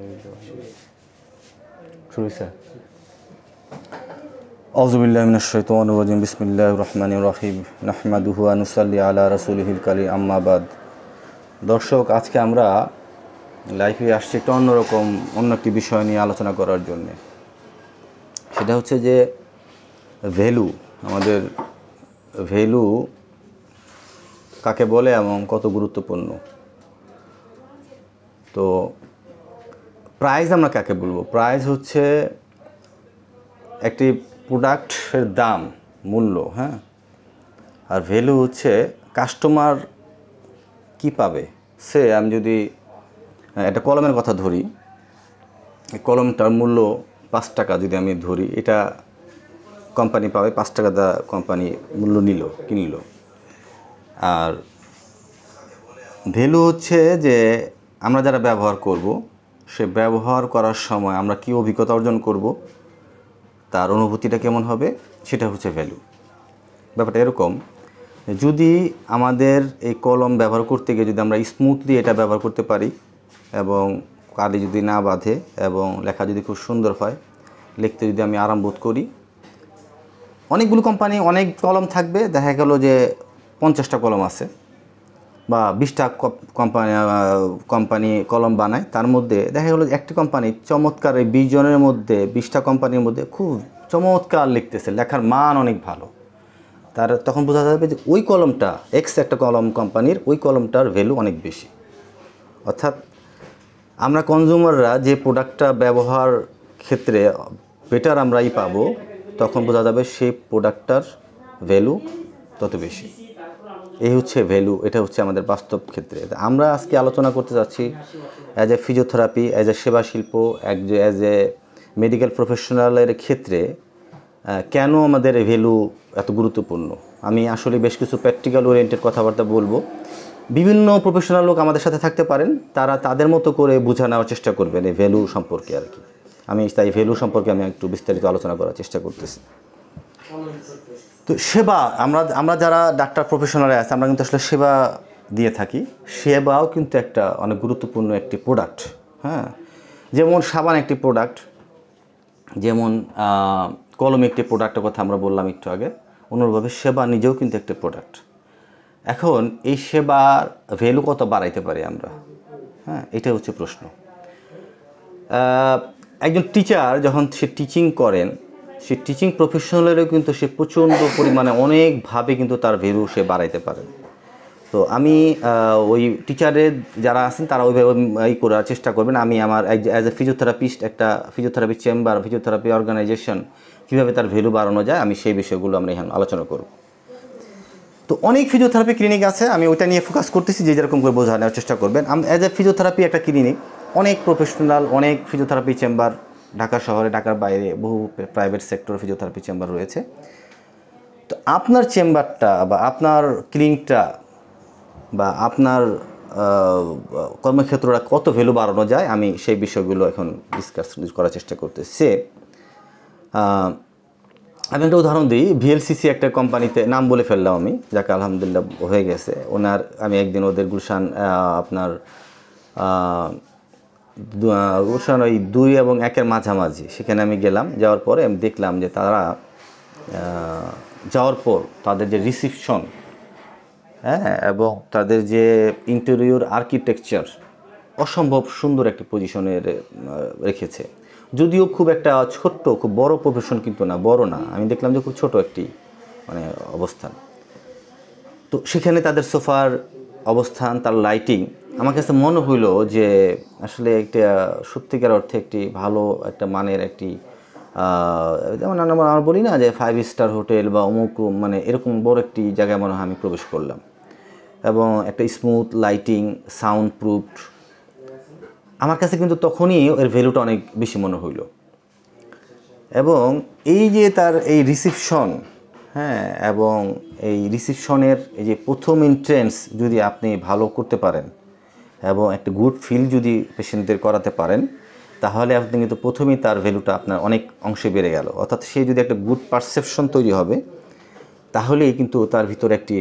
নুসাল্লি আলা দর্শক আজকে আমরা লাইফে আসছি একটা অন্যরকম অন্য একটি বিষয় নিয়ে আলোচনা করার জন্যে সেটা হচ্ছে যে ভ্যালু আমাদের ভ্যালু কাকে বলে এবং কত গুরুত্বপূর্ণ তো প্রাইস আমরা কাকে বলবো প্রাইস হচ্ছে একটি প্রোডাক্টের দাম মূল্য হ্যাঁ আর ভ্যালু হচ্ছে কাস্টমার কি পাবে সে আমি যদি একটা কলমের কথা ধরি কলমটার মূল্য পাঁচ টাকা যদি আমি ধরি এটা কোম্পানি পাবে পাঁচ টাকা দা কোম্পানি মূল্য নিল কিনল আর ভ্যালু হচ্ছে যে আমরা যারা ব্যবহার করব সে ব্যবহার করার সময় আমরা কি অভিজ্ঞতা অর্জন করব তার অনুভূতিটা কেমন হবে সেটা হচ্ছে ভ্যালু ব্যাপারটা এরকম যদি আমাদের এই কলম ব্যবহার করতে গিয়ে যদি আমরা স্মুথলি এটা ব্যবহার করতে পারি এবং কালি যদি না বাঁধে এবং লেখা যদি খুব সুন্দর হয় লিখতে যদি আমি আরাম বোধ করি অনেকগুলো কোম্পানি অনেক কলম থাকবে দেখা গেল যে পঞ্চাশটা কলম আছে বা বিশটা কোম্পানি কোম্পানি কলম বানায় তার মধ্যে দেখা গেলো একটি কোম্পানি চমৎকার এই বিশ জনের মধ্যে বিশটা কোম্পানির মধ্যে খুব চমৎকার লিখতেছে লেখার মান অনেক ভালো তার তখন বোঝা যাবে যে ওই কলমটা এক্স একটা কলম কোম্পানির ওই কলমটার ভ্যালু অনেক বেশি অর্থাৎ আমরা কনজিউমাররা যে প্রোডাক্টটা ব্যবহার ক্ষেত্রে বেটার আমরাই পাবো তখন বোঝা যাবে সেই প্রোডাক্টটার ভ্যালু তত বেশি এই হচ্ছে ভ্যালু এটা হচ্ছে আমাদের বাস্তব ক্ষেত্রে আমরা আজকে আলোচনা করতে যাচ্ছি as a physiotherapy as a সেবা শিল্প অ্যাজ এ মেডিকেল প্রফেশনালের ক্ষেত্রে কেন আমাদের ভ্যালু এত গুরুত্বপূর্ণ আমি আসলে বেশ কিছু প্র্যাকটিক্যাল ওরিয়েন্টেড কথাবার্তা বলবো বিভিন্ন প্রফেশনাল লোক আমাদের সাথে থাকতে পারেন তারা তাদের মতো করে বুঝা নেওয়ার চেষ্টা করবেন এই ভ্যালু সম্পর্কে আর কি আমি তাই ভ্যালু সম্পর্কে আমি একটু বিস্তারিত আলোচনা করার চেষ্টা করতেছি তো সেবা আমরা আমরা যারা ডাক্তার প্রফেশনালে আছে আমরা কিন্তু আসলে সেবা দিয়ে থাকি সেবাও কিন্তু একটা অনেক গুরুত্বপূর্ণ একটি প্রোডাক্ট হ্যাঁ যেমন সাবান একটি প্রোডাক্ট যেমন কলম একটি প্রোডাক্টের কথা আমরা বললাম একটু আগে অনুরূপভাবে সেবা নিজেও কিন্তু একটি প্রোডাক্ট এখন এই সেবার ভ্যালু কত বাড়াইতে পারি আমরা হ্যাঁ এটাই হচ্ছে প্রশ্ন একজন টিচার যখন সে টিচিং করেন সে টিচিং প্রফেশনালেরও কিন্তু সে প্রচণ্ড পরিমাণে অনেকভাবে কিন্তু তার ভ্যালু সে বাড়াইতে পারে তো আমি ওই টিচারের যারা আছেন তারা ওইভাবে ই করার চেষ্টা করবেন আমি আমার অ্যাজ এ ফিজিওথেরাপিস্ট একটা ফিজিওথেরাপি চেম্বার ফিজিওথেরাপি অর্গানাইজেশন কীভাবে তার ভ্যালু বাড়ানো যায় আমি সেই বিষয়গুলো আমরা এখানে আলোচনা করব তো অনেক ফিজিওথেরাপি ক্লিনিক আছে আমি ওইটা নিয়ে ফোকাস করতেছি যে যেরকম করে বোঝানোর চেষ্টা করবেন অ্যাজ এ ফিজিওথেরাপি একটা ক্লিনিক অনেক প্রফেশনাল অনেক ফিজিওথেরাপি চেম্বার ঢাকা শহরে ঢাকার বাইরে বহু প্রাইভেট সেক্টর ফিজিওথেরাপি চেম্বার রয়েছে তো আপনার চেম্বারটা বা আপনার ক্লিনিকটা বা আপনার কর্মক্ষেত্রটা কত ভ্যালু বাড়ানো যায় আমি সেই বিষয়গুলো এখন ডিসকাস করার চেষ্টা করতেছি সে আমি একটা উদাহরণ দিই ভিএলসিসি একটা কোম্পানিতে নাম বলে ফেললাম আমি যাকে আলহামদুলিল্লাহ হয়ে গেছে ওনার আমি একদিন ওদের গুলশান আপনার গুলশান ওই দুই এবং একের মাঝামাঝি সেখানে আমি গেলাম যাওয়ার পরে আমি দেখলাম যে তারা যাওয়ার পর তাদের যে রিসিপশন হ্যাঁ এবং তাদের যে ইন্টেরিয়র আর্কিটেকচার অসম্ভব সুন্দর একটি পজিশনে রেখেছে যদিও খুব একটা ছোট্ট খুব বড় প্রফেশন কিন্তু না বড় না আমি দেখলাম যে খুব ছোট একটি মানে অবস্থান তো সেখানে তাদের সোফার অবস্থান তার লাইটিং আমার কাছে মনে হইলো যে আসলে একটা সত্যিকার অর্থে একটি ভালো একটা মানের একটি যেমন আমরা আমরা বলি না যে ফাইভ স্টার হোটেল বা অমুক মানে এরকম বড় একটি জায়গায় মনে হয় আমি প্রবেশ করলাম এবং একটা স্মুথ লাইটিং সাউন্ড প্রুফ আমার কাছে কিন্তু তখনই এর ভ্যালুটা অনেক বেশি মনে হইল এবং এই যে তার এই রিসিপশন হ্যাঁ এবং এই রিসিপশনের এই যে প্রথম ইন্ট্রেন্স যদি আপনি ভালো করতে পারেন এবং একটা গুড ফিল যদি পেশেন্টদের করাতে পারেন তাহলে আপনি কিন্তু প্রথমেই তার ভ্যালুটা আপনার অনেক অংশে বেড়ে গেল অর্থাৎ সে যদি একটা গুড পারসেপশন তৈরি হবে তাহলেই কিন্তু তার ভিতরে একটি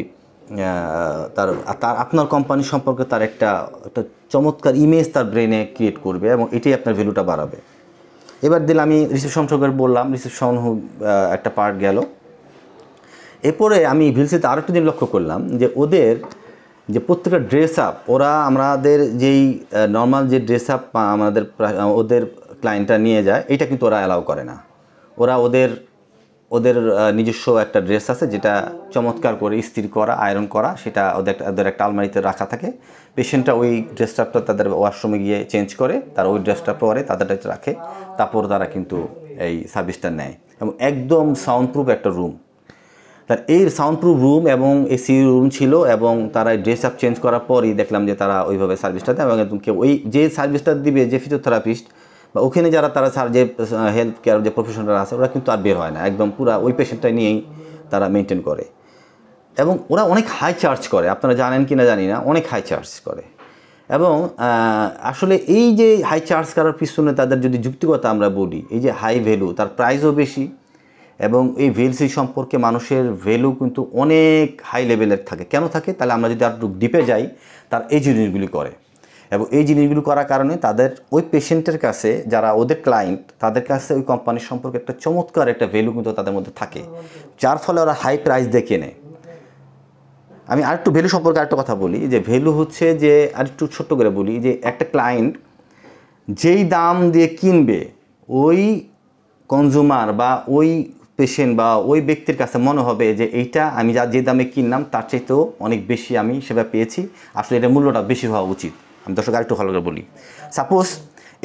তার তার আপনার কোম্পানি সম্পর্কে তার একটা একটা চমৎকার ইমেজ তার ব্রেনে ক্রিয়েট করবে এবং এটাই আপনার ভ্যালুটা বাড়াবে এবার দিলে আমি রিসেপশন সম্পর্কে বললাম রিসেপশন একটা পার্ট গেল এরপরে আমি ভিলসিতে আরেকটা দিন লক্ষ্য করলাম যে ওদের যে প্রত্যেকটা ড্রেস আপ ওরা আমাদের যেই নর্মাল যে ড্রেস আপ আমাদের ওদের ক্লায়েন্টটা নিয়ে যায় এটা কিন্তু ওরা অ্যালাউ করে না ওরা ওদের ওদের নিজস্ব একটা ড্রেস আছে যেটা চমৎকার করে স্থির করা আয়রন করা সেটা ওদের একটা ওদের একটা আলমারিতে রাখা থাকে পেশেন্টটা ওই ড্রেসটা তাদের ওয়াশরুমে গিয়ে চেঞ্জ করে তার ওই ড্রেসটা পরে তাদেরটা রাখে তারপর তারা কিন্তু এই সার্ভিসটা নেয় এবং একদম সাউন্ড প্রুফ একটা রুম তার এই সাউন্ড প্রুফ রুম এবং এসি রুম ছিল এবং তারা ড্রেস আপ চেঞ্জ করার পরই দেখলাম যে তারা ওইভাবে সার্ভিসটা দেয় এবং কেউ ওই যে সার্ভিসটা দিবে যে ফিজিওথেরাপিস্ট বা ওখানে যারা তারা সার যে হেলথ কেয়ার যে প্রফেশনাল আছে ওরা কিন্তু আর বের হয় না একদম পুরো ওই পেশেন্টটা নিয়েই তারা মেনটেন করে এবং ওরা অনেক হাই চার্জ করে আপনারা জানেন কি না জানি না অনেক হাই চার্জ করে এবং আসলে এই যে হাই চার্জ করার পিছনে তাদের যদি যুক্তিগতা আমরা বলি এই যে হাই ভ্যালু তার প্রাইসও বেশি এবং এই ভিএলসি সম্পর্কে মানুষের ভ্যালু কিন্তু অনেক হাই লেভেলের থাকে কেন থাকে তাহলে আমরা যদি আর ডিপে যাই তার এই জিনিসগুলি করে এবং এই জিনিসগুলি করার কারণে তাদের ওই পেশেন্টের কাছে যারা ওদের ক্লায়েন্ট তাদের কাছে ওই কোম্পানির সম্পর্কে একটা চমৎকার একটা ভ্যালু কিন্তু তাদের মধ্যে থাকে যার ফলে ওরা হাই প্রাইস দিয়ে কেনে আমি আরেকটু ভ্যালু সম্পর্কে আরেকটা কথা বলি যে ভ্যালু হচ্ছে যে আর একটু ছোট্ট করে বলি যে একটা ক্লায়েন্ট যেই দাম দিয়ে কিনবে ওই কনজুমার বা ওই পেশেন্ট বা ওই ব্যক্তির কাছে মনে হবে যে এইটা আমি যা যে দামে কিনলাম তার চাইতেও অনেক বেশি আমি সেবা পেয়েছি আসলে এটা মূল্যটা বেশি হওয়া উচিত আমি দর্শক আরেকটু ভালো করে বলি সাপোজ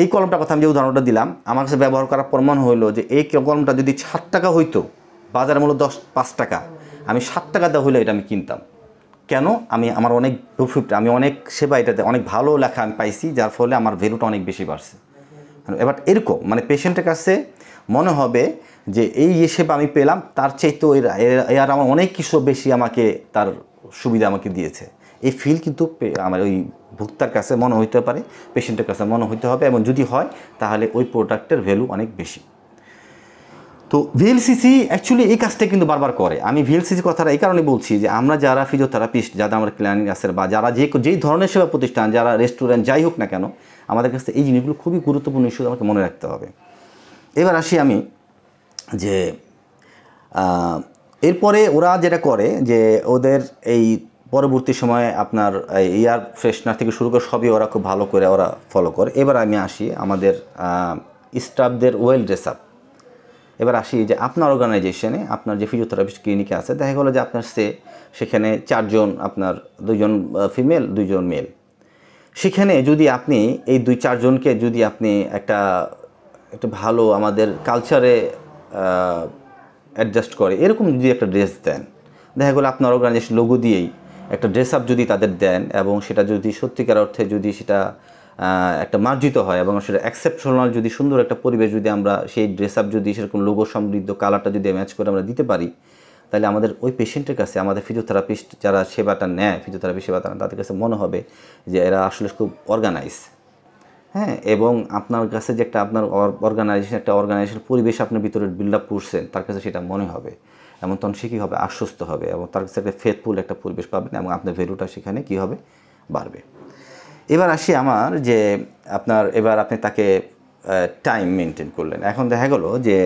এই কলমটার কথা আমি যে উদাহরণটা দিলাম আমার কাছে ব্যবহার করার পর মনে হলো যে এই কলমটা যদি সাত টাকা হইতো বাজার মূল্য দশ পাঁচ টাকা আমি সাত টাকা দেওয়া হইলে এটা আমি কিনতাম কেন আমি আমার অনেক প্রফিট আমি অনেক সেবা এটাতে অনেক ভালো লেখা আমি পাইছি যার ফলে আমার ভ্যালুটা অনেক বেশি বাড়ছে এবার এরকম মানে পেশেন্টের কাছে মনে হবে যে এই হিসেবে আমি পেলাম তার তো এরা আর আমার অনেক কিছু বেশি আমাকে তার সুবিধা আমাকে দিয়েছে এই ফিল কিন্তু আমার ওই ভোক্তার কাছে মনে হইতে পারে পেশেন্টের কাছে মনে হইতে হবে এবং যদি হয় তাহলে ওই প্রোডাক্টের ভ্যালু অনেক বেশি তো ভিএলসিসি অ্যাকচুয়ালি এই কাজটা কিন্তু বারবার করে আমি ভিএলসিসি কথাটা এই কারণে বলছি যে আমরা যারা ফিজিওথেরাপিস্ট যারা আমার ক্লিনিক আছে বা যারা যে যেই ধরনের সেবা প্রতিষ্ঠান যারা রেস্টুরেন্ট যাই হোক না কেন আমাদের কাছে এই জিনিসগুলো খুবই গুরুত্বপূর্ণ ইস্যু আমাকে মনে রাখতে হবে এবার আসি আমি যে এরপরে ওরা যেটা করে যে ওদের এই পরবর্তী সময়ে আপনার এয়ার ফ্রেশনার থেকে শুরু করে সবই ওরা খুব ভালো করে ওরা ফলো করে এবার আমি আসি আমাদের স্টাফদের ওয়েল ড্রেস আপ এবার আসি যে আপনার অর্গানাইজেশনে আপনার যে ফিজিওথেরাপিস্ট ক্লিনিকে আছে দেখা গেলো যে আপনার সে সেখানে চারজন আপনার দুজন ফিমেল দুজন মেল সেখানে যদি আপনি এই দুই চারজনকে যদি আপনি একটা একটা ভালো আমাদের কালচারে অ্যাডজাস্ট করে এরকম যদি একটা ড্রেস দেন দেখা গেলো আপনার অর্গানাইজেশন লোগো দিয়েই একটা ড্রেস আপ যদি তাদের দেন এবং সেটা যদি সত্যিকার অর্থে যদি সেটা একটা মার্জিত হয় এবং সেটা অ্যাকসেপশনাল যদি সুন্দর একটা পরিবেশ যদি আমরা সেই ড্রেস আপ যদি সেরকম লোগো সমৃদ্ধ কালারটা যদি ম্যাচ করে আমরা দিতে পারি তাহলে আমাদের ওই পেশেন্টের কাছে আমাদের ফিজিওথেরাপিস্ট যারা সেবাটা নেয় ফিজিওথেরাপি সেবা তারা তাদের কাছে মনে হবে যে এরা আসলে খুব অর্গানাইজ হ্যাঁ এবং আপনার কাছে যে একটা আপনার অর্গানাইজেশন একটা অর্গানাইজেশন পরিবেশ আপনার ভিতরে বিল্ড আপ করছেন তার কাছে সেটা মনে হবে এমন তখন সে কী হবে আশ্বস্ত হবে এবং তার কাছে একটা ফেথফুল একটা পরিবেশ পাবেন এবং আপনার ভ্যালুটা সেখানে কী হবে বাড়বে এবার আসি আমার যে আপনার এবার আপনি তাকে টাইম মেনটেন করলেন এখন দেখা গেলো যে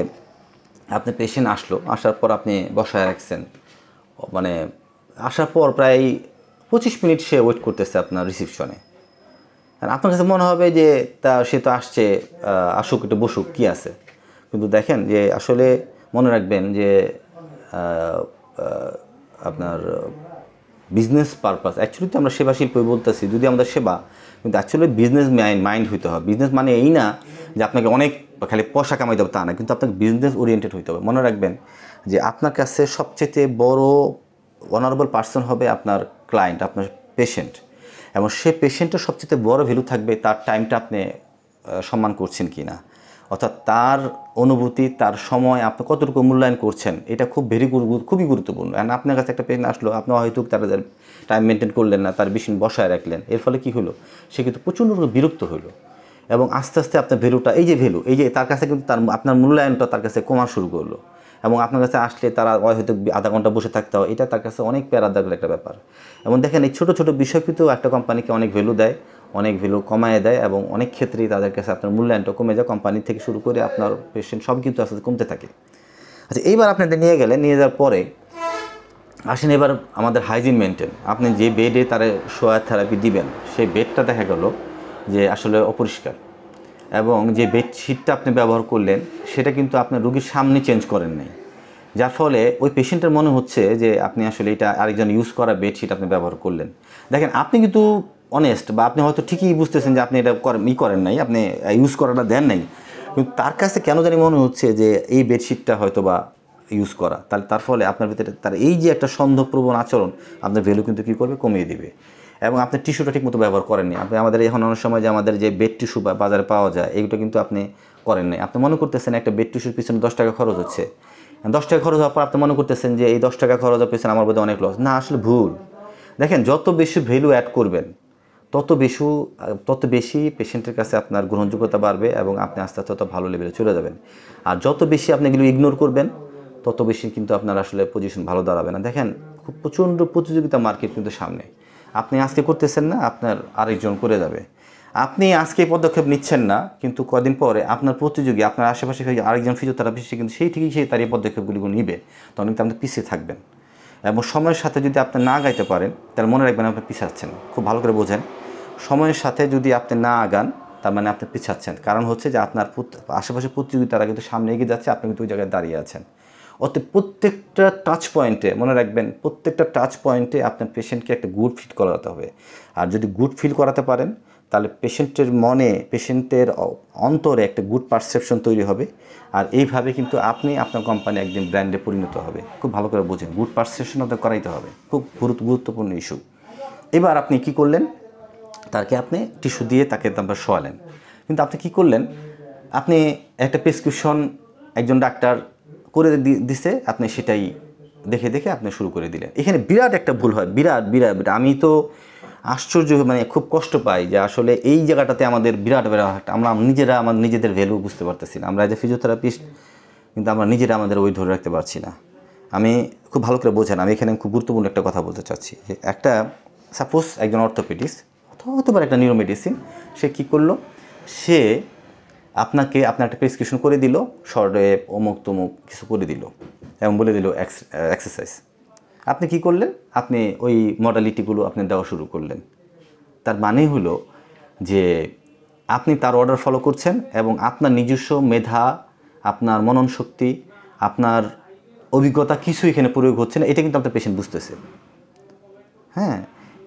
আপনি পেশেন্ট আসলো আসার পর আপনি বসায় রাখছেন মানে আসার পর প্রায় পঁচিশ মিনিট সে ওয়েট করতেছে আপনার রিসিপশনে আপনার কাছে মনে হবে যে তা সে তো আসছে আসুক একটু বসুক কী আছে কিন্তু দেখেন যে আসলে মনে রাখবেন যে আপনার বিজনেস পারপাস অ্যাকচুয়ালি তো আমরা সেবা শিল্পই বলতেছি যদি আমাদের সেবা কিন্তু অ্যাকচুয়ালি বিজনেস মাইন্ড হইতে হবে বিজনেস মানে এই না যে আপনাকে অনেক খালি পয়সা কামাইতে হবে তা না কিন্তু আপনাকে বিজনেস ওরিয়েন্টেড হইতে হবে মনে রাখবেন যে আপনার কাছে সবচেয়ে বড় অনারেবল পার্সন হবে আপনার ক্লায়েন্ট আপনার পেশেন্ট এবং সে পেশেন্টের সবচেয়ে বড় ভ্যালু থাকবে তার টাইমটা আপনি সম্মান করছেন কি না অর্থাৎ তার অনুভূতি তার সময় আপনি কতটুকু মূল্যায়ন করছেন এটা খুব ভেরি খুবই গুরুত্বপূর্ণ অ্যান্ড আপনার কাছে একটা পেশেন্ট আসলো আপনি হয়তো তারা টাইম মেনটেন করলেন না তার বেশি বসায় রাখলেন এর ফলে কি হলো সে কিন্তু প্রচণ্ড বিরক্ত হলো এবং আস্তে আস্তে আপনার ভ্যালুটা এই যে ভ্যালু এই যে তার কাছে কিন্তু তার আপনার মূল্যায়নটা তার কাছে কমা শুরু করলো এবং আপনার কাছে আসলে তারা হয়তো আধা ঘন্টা বসে থাকতে হয় এটা তার কাছে অনেক প্যারাদাগল একটা ব্যাপার এবং দেখেন এই ছোটো ছোটো বিষয় কিন্তু একটা কোম্পানিকে অনেক ভ্যালু দেয় অনেক ভ্যালু কমায় দেয় এবং অনেক ক্ষেত্রেই তাদের কাছে আপনার মূল্যায়নটা কমে যায় কোম্পানি থেকে শুরু করে আপনার পেশেন্ট সব কিন্তু আস্তে কমতে থাকে আচ্ছা এইবার আপনাদের নিয়ে গেলে নিয়ে যাওয়ার পরে আসেন এবার আমাদের হাইজিন মেনটেন আপনি যে বেডে তারা শোয়ার থেরাপি দিবেন সেই বেডটা দেখা গেল যে আসলে অপরিষ্কার এবং যে বেডশিটটা আপনি ব্যবহার করলেন সেটা কিন্তু আপনার রুগীর সামনে চেঞ্জ করেন নাই যার ফলে ওই পেশেন্টের মনে হচ্ছে যে আপনি আসলে এটা আরেকজন ইউজ করা বেডশিট আপনি ব্যবহার করলেন দেখেন আপনি কিন্তু অনেস্ট বা আপনি হয়তো ঠিকই বুঝতেছেন যে আপনি এটা ই করেন নাই আপনি ইউজ করাটা দেন নাই কিন্তু তার কাছে কেন জানি মনে হচ্ছে যে এই বেডশিটটা হয়তো বা ইউজ করা তাহলে তার ফলে আপনার ভিতরে তার এই যে একটা সন্দেহপ্রবণ আচরণ আপনার ভ্যালু কিন্তু কী করবে কমিয়ে দেবে এবং আপনি টিস্যুটা ঠিকমতো ব্যবহার করেননি আপনি আমাদের এখন অনেক সময় যে আমাদের যে বেড টিস্যু বাজারে পাওয়া যায় এগুলো কিন্তু আপনি করেন নাই আপনি মনে করতেছেন একটা বেড টিস্যুর পিছনে দশ টাকা খরচ হচ্ছে দশ টাকা খরচ হওয়ার পর আপনি মনে করতেছেন যে এই দশ টাকা খরচ হওয়ার পিছনে আমার বোধহয় অনেক লস না আসলে ভুল দেখেন যত বেশি ভ্যালু অ্যাড করবেন তত বেশি তত বেশি পেশেন্টের কাছে আপনার গ্রহণযোগ্যতা বাড়বে এবং আপনি আস্তে আস্তে তত ভালো লেভেলে চলে যাবেন আর যত বেশি আপনি এগুলো ইগনোর করবেন তত বেশি কিন্তু আপনার আসলে পজিশন ভালো দাঁড়াবে না দেখেন খুব প্রচণ্ড প্রতিযোগিতা মার্কেট কিন্তু সামনে আপনি আজকে করতেছেন না আপনার আরেকজন করে যাবে আপনি আজকে পদক্ষেপ নিচ্ছেন না কিন্তু কদিন পরে আপনার প্রতিযোগী আপনার আশেপাশে আরেকজন ফিজিওথেরাপিস্ট সে কিন্তু সেই থেকেই সেই তার এই পদক্ষেপগুলি নিবে তখন কিন্তু আপনি পিছিয়ে থাকবেন এবং সময়ের সাথে যদি আপনি না গাইতে পারেন তাহলে মনে রাখবেন আপনি পিছাচ্ছেন খুব ভালো করে বোঝেন সময়ের সাথে যদি আপনি না আগান তার মানে আপনি পিছাচ্ছেন কারণ হচ্ছে যে আপনার আশেপাশে প্রতিযোগিতারা কিন্তু সামনে এগিয়ে যাচ্ছে আপনি কিন্তু ওই জায়গায় দাঁড়িয়ে আছেন অতএব প্রত্যেকটা টাচ পয়েন্টে মনে রাখবেন প্রত্যেকটা টাচ পয়েন্টে আপনার পেশেন্টকে একটা গুড ফিল করাতে হবে আর যদি গুড ফিল করাতে পারেন তাহলে পেশেন্টের মনে পেশেন্টের অন্তরে একটা গুড পারসেপশন তৈরি হবে আর এইভাবে কিন্তু আপনি আপনার কোম্পানি একদিন ব্র্যান্ডে পরিণত হবে খুব ভালো করে বোঝেন গুড পারসেপশন আপনার করাইতে হবে খুব গুরুত্বপূর্ণ ইস্যু এবার আপনি কি করলেন তাকে আপনি টিস্যু দিয়ে তাকে আপনার শোয়ালেন কিন্তু আপনি কি করলেন আপনি একটা প্রেসক্রিপশন একজন ডাক্তার করে দিছে আপনি সেটাই দেখে দেখে আপনি শুরু করে দিলেন এখানে বিরাট একটা ভুল হয় বিরাট বিরাট আমি তো আশ্চর্য মানে খুব কষ্ট পাই যে আসলে এই জায়গাটাতে আমাদের বিরাট বিরাট আমরা নিজেরা আমার নিজেদের ভ্যালু বুঝতে পারতেছি না আমরা এ ফিজিওথেরাপিস্ট কিন্তু আমরা নিজেরা আমাদের ওই ধরে রাখতে পারছি না আমি খুব ভালো করে বোঝেন আমি এখানে খুব গুরুত্বপূর্ণ একটা কথা বলতে চাচ্ছি যে একটা সাপোজ একজন অর্থোপেডিস্ট অথবা হতে পারে একটা নিউরোমেডিসিন সে কী করলো সে আপনাকে আপনার একটা প্রেসক্রিপশন করে দিল শর্টে অমুক তমুক কিছু করে দিল এবং বলে দিল এক্সারসাইজ আপনি কি করলেন আপনি ওই মডালিটিগুলো আপনি দেওয়া শুরু করলেন তার মানে হলো যে আপনি তার অর্ডার ফলো করছেন এবং আপনার নিজস্ব মেধা আপনার মনন শক্তি আপনার অভিজ্ঞতা কিছু এখানে প্রয়োগ হচ্ছে না এটা কিন্তু আপনার পেশেন্ট বুঝতেছে হ্যাঁ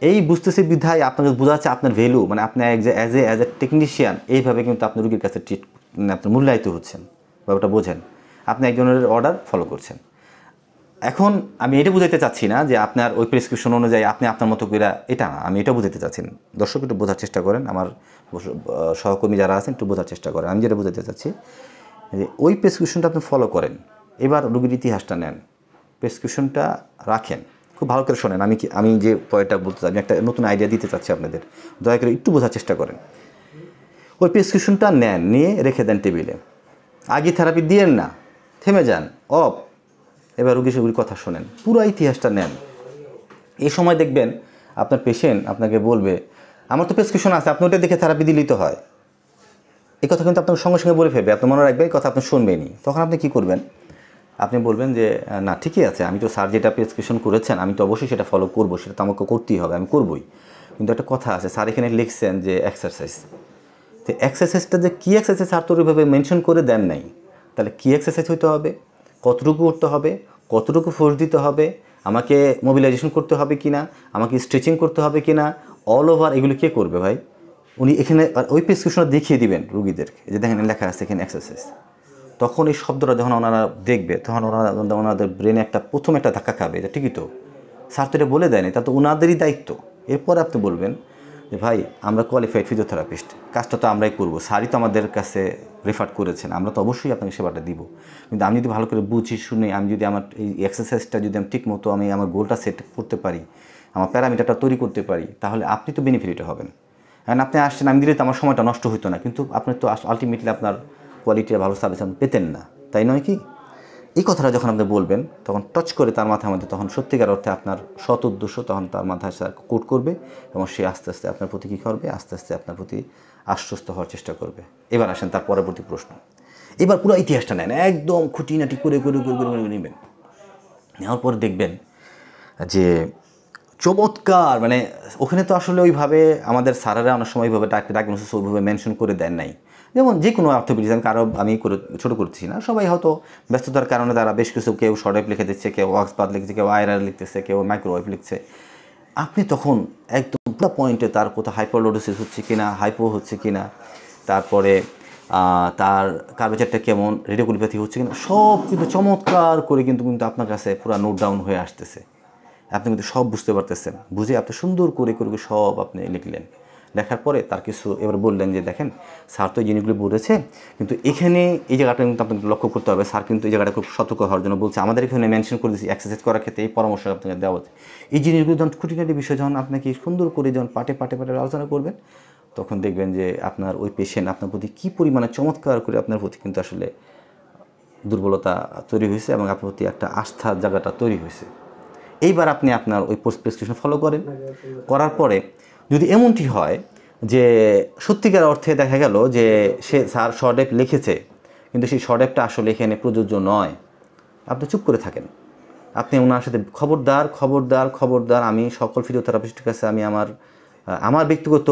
এই বুঝতেছি বিধায় আপনাকে বোঝাচ্ছে আপনার ভ্যালু মানে আপনি as a as a technician এইভাবে কিন্তু আপনি রুগীর কাছে ট্রিট মানে আপনার মূল্যায়িত হচ্ছেন ব্যাপারটা বোঝেন আপনি একজনের অর্ডার ফলো করছেন এখন আমি এটা বুঝাইতে চাচ্ছি না যে আপনার ওই প্রেসক্রিপশন অনুযায়ী আপনি আপনার মতো করে এটা না আমি এটা বুঝাইতে চাচ্ছি না দর্শক একটু বোঝার চেষ্টা করেন আমার সহকর্মী যারা আছেন একটু বোঝার চেষ্টা করেন আমি যেটা বোঝাতে চাচ্ছি যে ওই প্রেসক্রিপশনটা আপনি ফলো করেন এবার রুগীর ইতিহাসটা নেন প্রেসক্রিপশনটা রাখেন খুব ভালো করে শোনেন আমি কি আমি যে পয়েন্টটা বলতে আমি একটা নতুন আইডিয়া দিতে চাচ্ছি আপনাদের দয়া করে একটু বোঝার চেষ্টা করেন ওই প্রেসক্রিপশনটা নেন নিয়ে রেখে দেন টেবিলে আগে থেরাপি দিয়েন না থেমে যান অফ এবার রুগী সেগুলির কথা শোনেন পুরো ইতিহাসটা নেন এই সময় দেখবেন আপনার পেশেন্ট আপনাকে বলবে আমার তো প্রেসক্রিপশন আছে আপনি ওটা দেখে থেরাপি দিলেই তো হয় এই কথা কিন্তু আপনার সঙ্গে সঙ্গে বলে ফেলবে আপনার মনে রাখবে এই কথা আপনি শুনবেনি তখন আপনি কী করবেন আপনি বলবেন যে না ঠিকই আছে আমি তো স্যার যেটা প্রেসক্রিপশন করেছেন আমি তো অবশ্যই সেটা ফলো করবো সেটা তো আমাকে করতেই হবে আমি করবই কিন্তু একটা কথা আছে স্যার এখানে লিখছেন যে এক্সারসাইজ তো এক্সারসাইজটা যে কী এক্সারসাইজ স্যার তো ওইভাবে মেনশন করে দেন নাই তাহলে কী এক্সারসাইজ হইতে হবে কতটুকু করতে হবে কতটুকু ফোর্স দিতে হবে আমাকে মোবিলাইজেশন করতে হবে কি না আমাকে স্ট্রেচিং করতে হবে কি না অল ওভার এগুলো কে করবে ভাই উনি এখানে ওই প্রেসক্রিপশনটা দেখিয়ে দিবেন রুগীদেরকে যে দেখেন লেখা আছে এখানে এক্সারসাইজ তখন এই শব্দটা যখন ওনারা দেখবে তখন ওনারা ওনাদের ব্রেনে একটা প্রথম একটা ধাক্কা খাবে এটা ঠিকই তো স্যার তো এটা বলে দেয়নি তা তো ওনাদেরই দায়িত্ব এরপর আপনি বলবেন যে ভাই আমরা কোয়ালিফাইড ফিজিওথেরাপিস্ট কাজটা তো আমরাই করবো স্যারই তো আমাদের কাছে রেফার করেছেন আমরা তো অবশ্যই আপনাকে সেবাটা দিব কিন্তু আমি যদি ভালো করে বুঝি শুনে আমি যদি আমার এই এক্সারসাইজটা যদি আমি ঠিক মতো আমি আমার গোলটা সেট করতে পারি আমার প্যারামিটারটা তৈরি করতে পারি তাহলে আপনি তো বেনিফিট হবেন কারণ আপনি আসছেন আমি দিলে তো আমার সময়টা নষ্ট হতো না কিন্তু আপনি তো আলটিমেটলি আপনার কোয়ালিটির ভালো সার্ভিস পেতেন না তাই নয় কি এই কথাটা যখন আপনি বলবেন তখন টচ করে তার মাথার মধ্যে তখন সত্যিকার অর্থে আপনার সৎ উদ্দেশ্য তখন তার মাথায় সে কোট করবে এবং সে আস্তে আস্তে আপনার প্রতি কী করবে আস্তে আস্তে আপনার প্রতি আশ্বস্ত হওয়ার চেষ্টা করবে এবার আসেন তার পরবর্তী প্রশ্ন এবার পুরো ইতিহাসটা নেন একদম খুঁটিনাটি করে করে করে করে করে নেবেন নেওয়ার পর দেখবেন যে চমৎকার মানে ওখানে তো আসলে ওইভাবে আমাদের সারারা অনেক সময় ওইভাবে ডাক ডাক ওইভাবে মেনশন করে দেন নাই যেমন যে কোনো আর্থবিজন কারো আমি ছোটো করতেছি না সবাই হয়তো ব্যস্ততার কারণে তারা বেশ কিছু কেউ শর্টেপ লিখে দিচ্ছে কেউ ওয়াক্সপাত লিখছে কেউ আয়রার লিখতেছে কেউ মাইক্রোওয়েভ লিখছে আপনি তখন একদম পুরো পয়েন্টে তার কোথাও হাইপোলোডোসিস হচ্ছে কি না হাইপো হচ্ছে কি না তারপরে তার কার্বেচারটা কেমন রেডিওকুলিপ্যাথি হচ্ছে কিনা সব কিন্তু চমৎকার করে কিন্তু কিন্তু আপনার কাছে পুরো নোট ডাউন হয়ে আসতেছে আপনি কিন্তু সব বুঝতে পারতেছেন বুঝে আপনি সুন্দর করে করে সব আপনি লিখলেন লেখার পরে তার কিছু এবার বললেন যে দেখেন স্যার তো এই জিনিসগুলি বলেছে কিন্তু এখানে এই জায়গাটা কিন্তু আপনাকে লক্ষ্য করতে হবে স্যার কিন্তু এই জায়গাটা খুব সতর্ক হওয়ার জন্য বলছে আমাদের এখানে মেনশন করে দিয়েছি এক্সারসাইজ করার ক্ষেত্রে এই পরামর্শ আপনাকে দেওয়া হচ্ছে এই জিনিসগুলো যখন খুঁটিনাটি বিষয় যখন আপনাকে সুন্দর করে যখন পাটে পাটে পাটে আলোচনা করবেন তখন দেখবেন যে আপনার ওই পেশেন্ট আপনার প্রতি কী পরিমাণে চমৎকার করে আপনার প্রতি কিন্তু আসলে দুর্বলতা তৈরি হয়েছে এবং আপনার প্রতি একটা আস্থার জায়গাটা তৈরি হয়েছে এইবার আপনি আপনার ওই প্রেসক্রিপশন ফলো করেন করার পরে যদি এমনটি হয় যে সত্যিকার অর্থে দেখা গেল যে সে স্যার শর্ট লিখেছে কিন্তু সেই শর্ট আসলে এখানে প্রযোজ্য নয় আপনি চুপ করে থাকেন আপনি ওনার সাথে খবরদার খবরদার খবরদার আমি সকল ফিজিওথেরাপিস্টের কাছে আমি আমার আমার ব্যক্তিগত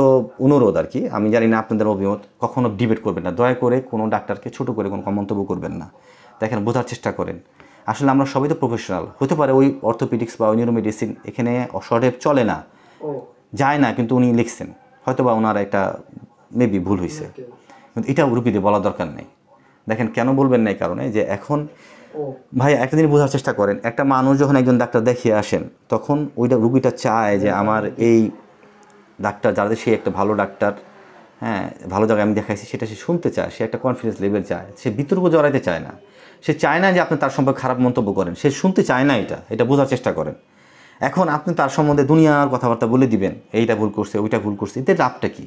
অনুরোধ আর কি আমি জানি না আপনাদের অভিমত কখনও ডিবেট করবেন না দয়া করে কোনো ডাক্তারকে ছোট করে কোনো মন্তব্য করবেন না দেখেন বোঝার চেষ্টা করেন আসলে আমরা সবাই তো প্রফেশনাল হতে পারে ওই অর্থোপেডিক্স বা নিউরোমেডিসিন এখানে শর্টেপ চলে না যায় না কিন্তু উনি লিখছেন হয়তো বা ওনার একটা মেবি ভুল হয়েছে কিন্তু এটা রুপিতে বলা দরকার নেই দেখেন কেন বলবেন না এই কারণে যে এখন ভাই একটা দিন বোঝার চেষ্টা করেন একটা মানুষ যখন একজন ডাক্তার দেখিয়ে আসেন তখন ওইটা রুগীটা চায় যে হ্যাঁ, আমার হ্যাঁ। এই ডাক্তার যাদের সে একটা ভালো ডাক্তার হ্যাঁ ভালো জায়গায় আমি দেখাইছি সেটা সে শুনতে চায় সে একটা কনফিডেন্স লেভেল চায় সে বিতর্ক জড়াইতে চায় না সে চায় না যে আপনি তার সম্পর্কে খারাপ মন্তব্য করেন সে শুনতে চায় না এটা এটা বোঝার চেষ্টা করেন এখন আপনি তার সম্বন্ধে দুনিয়ার কথাবার্তা বলে দিবেন এইটা ভুল করছে ওইটা ভুল করছে এতে লাভটা কী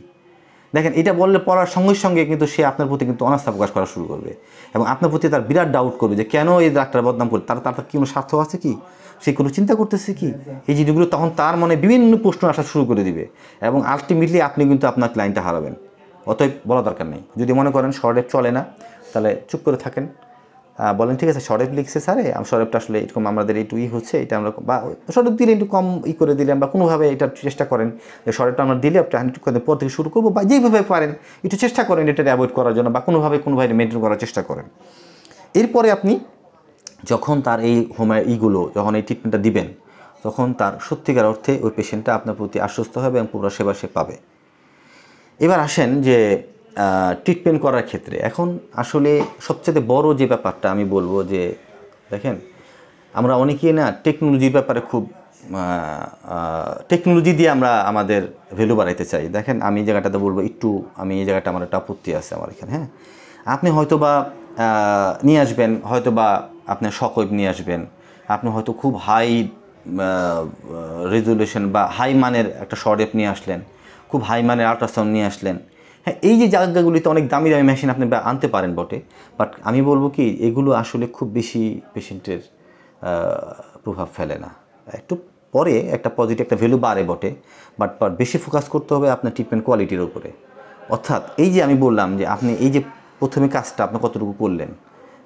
দেখেন এটা বললে পড়ার সঙ্গে সঙ্গে কিন্তু সে আপনার প্রতি কিন্তু অনাস্থা প্রকাশ করা শুরু করবে এবং আপনার প্রতি তার বিরাট ডাউট করবে যে কেন এই ডাক্তার বদনাম করে তার তার কি কোনো স্বার্থ আছে কি সে কোনো চিন্তা করতেছে কি এই জিনিসগুলো তখন তার মনে বিভিন্ন প্রশ্ন আসা শুরু করে দিবে এবং আলটিমেটলি আপনি কিন্তু আপনার ক্লায়েন্টটা হারাবেন অতএব বলা দরকার নেই যদি মনে করেন শর্ট চলে না তাহলে চুপ করে থাকেন বলেন ঠিক আছে সরেপ লিখছে স্যারে সরেপটা আসলে এরকম আমাদের একটু ই হচ্ছে এটা আমরা বা সরেপ দিলে একটু কম ই করে দিলাম বা কোনোভাবে এটা চেষ্টা করেন যে সরেপটা আমরা দিলে আপনি একটু পর থেকে শুরু করবো বা যেইভাবে পারেন একটু চেষ্টা করেন এটা অ্যাভয়েড করার জন্য বা কোনোভাবে কোনোভাবে মেনটেন করার চেষ্টা করেন এরপরে আপনি যখন তার এই হোমে ইগুলো যখন এই ট্রিটমেন্টটা দিবেন তখন তার সত্যিকার অর্থে ওই পেশেন্টটা আপনার প্রতি আশ্বস্ত হবে এবং পুরো সেবা সে পাবে এবার আসেন যে ট্রিটমেন্ট করার ক্ষেত্রে এখন আসলে সবচেয়ে বড় যে ব্যাপারটা আমি বলবো যে দেখেন আমরা অনেকেই না টেকনোলজির ব্যাপারে খুব টেকনোলজি দিয়ে আমরা আমাদের ভ্যালু বাড়াইতে চাই দেখেন আমি এই জায়গাটাতে বলবো একটু আমি এই জায়গাটা আমার একটা আপত্তি আছে আমার এখানে হ্যাঁ আপনি হয়তো বা নিয়ে আসবেন হয়তো বা আপনার সকল নিয়ে আসবেন আপনি হয়তো খুব হাই রেজুলেশন বা হাই মানের একটা শর্ট নিয়ে আসলেন খুব হাই মানের আল্ট্রাসাউন্ড নিয়ে আসলেন হ্যাঁ এই যে জায়গাগুলিতে অনেক দামি দামি মেশিন আপনি আনতে পারেন বটে বাট আমি বলবো কি এগুলো আসলে খুব বেশি পেশেন্টের প্রভাব ফেলে না একটু পরে একটা পজিটিভ একটা ভ্যালু বাড়ে বটে বাট বেশি ফোকাস করতে হবে আপনার ট্রিটমেন্ট কোয়ালিটির উপরে অর্থাৎ এই যে আমি বললাম যে আপনি এই যে প্রথমে কাজটা আপনি কতটুকু করলেন